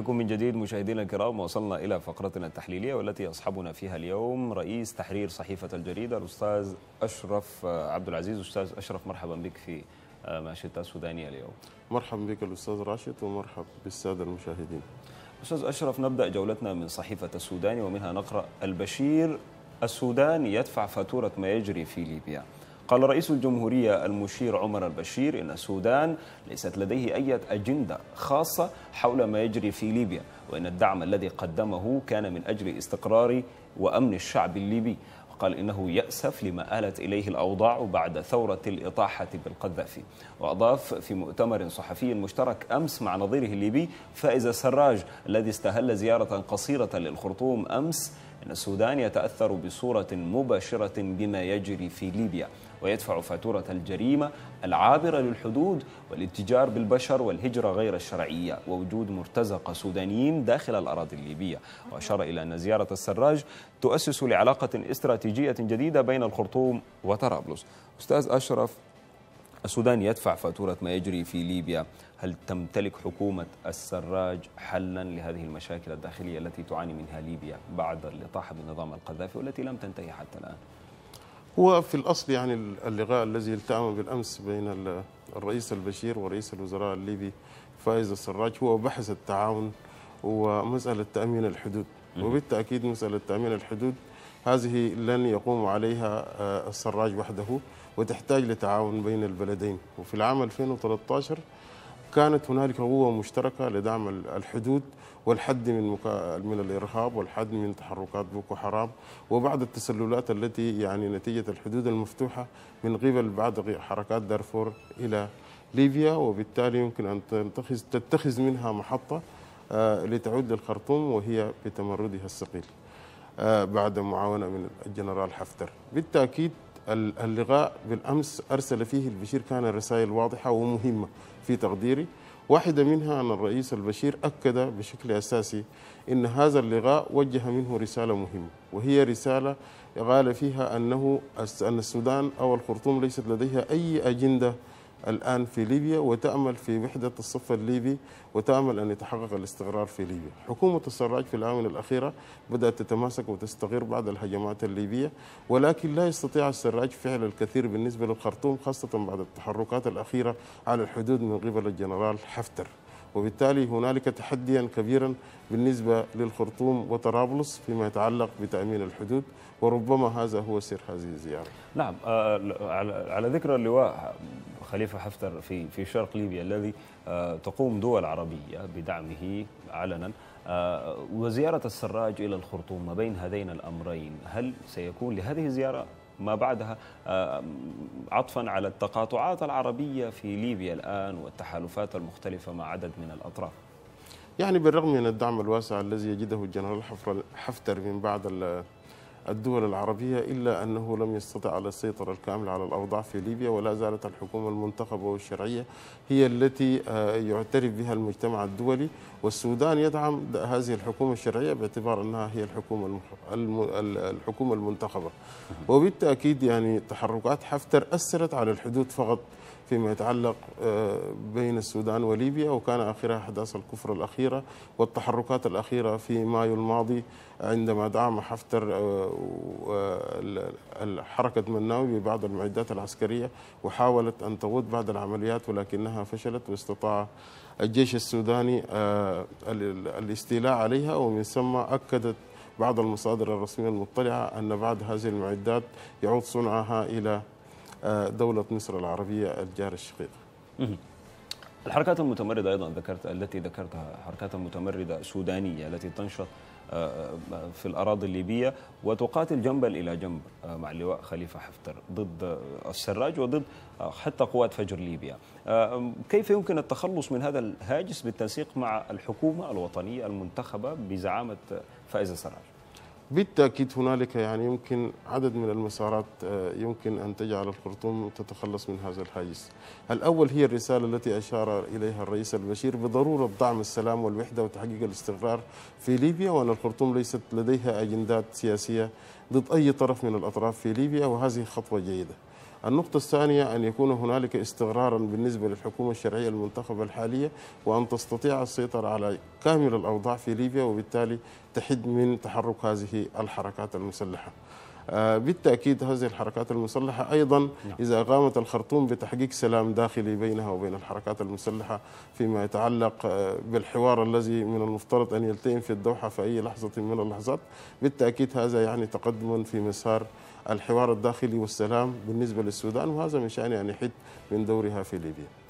بكم من جديد مشاهدينا الكرام وصلنا إلى فقرتنا التحليلية والتي يصحبنا فيها اليوم رئيس تحرير صحيفة الجريدة الأستاذ أشرف عبد العزيز أستاذ أشرف مرحبا بك في ماشيتا السودانية اليوم مرحبا بك الأستاذ راشد ومرحب بالسادة المشاهدين أستاذ أشرف نبدأ جولتنا من صحيفة السوداني ومنها نقرأ البشير السوداني يدفع فاتورة ما يجري في ليبيا قال رئيس الجمهورية المشير عمر البشير إن السودان ليست لديه أي أجندة خاصة حول ما يجري في ليبيا وإن الدعم الذي قدمه كان من أجل استقرار وأمن الشعب الليبي قال إنه يأسف لما آلت إليه الأوضاع بعد ثورة الإطاحة بالقذافي وأضاف في مؤتمر صحفي مشترك أمس مع نظيره الليبي فائز السراج الذي استهل زيارة قصيرة للخرطوم أمس أن السودان يتأثر بصورة مباشرة بما يجري في ليبيا ويدفع فاتورة الجريمة العابرة للحدود والاتجار بالبشر والهجرة غير الشرعية ووجود مرتزقة سودانيين داخل الأراضي الليبية وأشار إلى أن زيارة السراج تؤسس لعلاقة استراتيجية جديدة بين الخرطوم وطرابلس أستاذ أشرف السودان يدفع فاتورة ما يجري في ليبيا هل تمتلك حكومة السراج حلا لهذه المشاكل الداخلية التي تعاني منها ليبيا بعد اللطاح بنظام القذافي والتي لم تنتهي حتى الآن هو في الأصل يعني اللقاء الذي التأم بالأمس بين الرئيس البشير ورئيس الوزراء الليبي فايز السراج هو بحث التعاون ومسألة تأمين الحدود وبالتأكيد مسألة تأمين الحدود هذه لن يقوم عليها آه، السراج وحده وتحتاج لتعاون بين البلدين وفي العام 2013 كانت هنالك قوة مشتركة لدعم الحدود والحد من مكا... من الارهاب والحد من تحركات بوكو حرام وبعض التسللات التي يعني نتيجة الحدود المفتوحة من قبل بعض حركات دارفور إلى ليبيا وبالتالي يمكن أن تتخذ تتخذ منها محطة آه، لتعود للخرطوم وهي بتمردها الثقيل آه، بعد معاونة من الجنرال حفتر بالتأكيد اللقاء بالأمس أرسل فيه البشير كان الرسائل واضحة ومهمة في تقديري واحدة منها أن الرئيس البشير أكد بشكل أساسي أن هذا اللقاء وجه منه رسالة مهمة وهي رسالة قال فيها أنه أن السودان أو الخرطوم ليست لديها أي أجندة الآن في ليبيا وتأمل في وحدة الصف الليبي وتأمل أن يتحقق الاستقرار في ليبيا حكومة السراج في الآونة الأخيرة بدأت تتماسك وتستغير بعض الهجمات الليبية ولكن لا يستطيع السراج فعل الكثير بالنسبة للخرطوم خاصة بعد التحركات الأخيرة على الحدود من قبل الجنرال حفتر وبالتالي هنالك تحديا كبيرا بالنسبة للخرطوم وطرابلس فيما يتعلق بتأمين الحدود وربما هذا هو سر هذه الزيارة نعم آه، على ذكر اللواء خليفة حفتر في في شرق ليبيا الذي آه، تقوم دول عربية بدعمه علنا آه، وزيارة السراج إلى الخرطوم ما بين هذين الأمرين هل سيكون لهذه الزيارة ما بعدها آه، عطفا على التقاطعات العربية في ليبيا الآن والتحالفات المختلفة مع عدد من الأطراف يعني بالرغم من الدعم الواسع الذي يجده الجنرال حفتر من بعض الدول العربية إلا أنه لم يستطع على السيطرة الكاملة على الأوضاع في ليبيا ولا زالت الحكومة المنتخبة والشرعية هي التي آه، يعترف بها المجتمع الدولي والسودان يدعم هذه الحكومة الشرعية باعتبار أنها هي الحكومة الحكومة المنتخبة وبالتأكيد يعني تحركات حفتر أثرت على الحدود فقط فيما يتعلق آه، بين السودان وليبيا وكان آخرها أحداث الكفر الأخيرة والتحركات الأخيرة في مايو الماضي عندما دعم حفتر آه، آه، حركة مناوي ببعض المعدات العسكرية وحاولت أن تغود بعض العمليات ولكنها فشلت واستطاع الجيش السوداني الاستيلاء عليها ومن ثم أكدت بعض المصادر الرسمية المطلعة أن بعض هذه المعدات يعود صنعها إلى دولة مصر العربية الجار الشقيق الحركات المتمردة أيضا ذكرت التي ذكرتها حركات المتمردة سودانية التي تنشط آه، آه، في الأراضي الليبية وتقاتل جنبا إلى جنب آه، مع اللواء خليفة حفتر ضد السراج وضد حتى قوات فجر ليبيا كيف يمكن التخلص من هذا الهاجس بالتنسيق مع الحكومة الوطنية المنتخبة بزعامة فائز السراج بالتأكيد هنالك يعني يمكن عدد من المسارات آه، يمكن أن تجعل الخرطوم تتخلص من هذا الحاجز الأول هي الرسالة التي أشار إليها الرئيس البشير بضرورة دعم السلام والوحدة وتحقيق الاستقرار في ليبيا وأن الخرطوم ليست لديها أجندات سياسية ضد أي طرف من الأطراف في ليبيا وهذه خطوة جيدة النقطة الثانية أن يكون هنالك استقرارا بالنسبة للحكومة الشرعية المنتخبة الحالية وأن تستطيع السيطرة على كامل الأوضاع في ليبيا وبالتالي تحد من تحرك هذه الحركات المسلحة آه، بالتأكيد هذه الحركات المسلحة أيضا نعم. إذا قامت الخرطوم بتحقيق سلام داخلي بينها وبين الحركات المسلحة فيما يتعلق آه، بالحوار الذي من المفترض أن يلتئم في الدوحة في أي لحظة من اللحظات بالتأكيد هذا يعني تقدم في مسار الحوار الداخلي والسلام بالنسبة للسودان وهذا من شأن أن يحد من دورها في ليبيا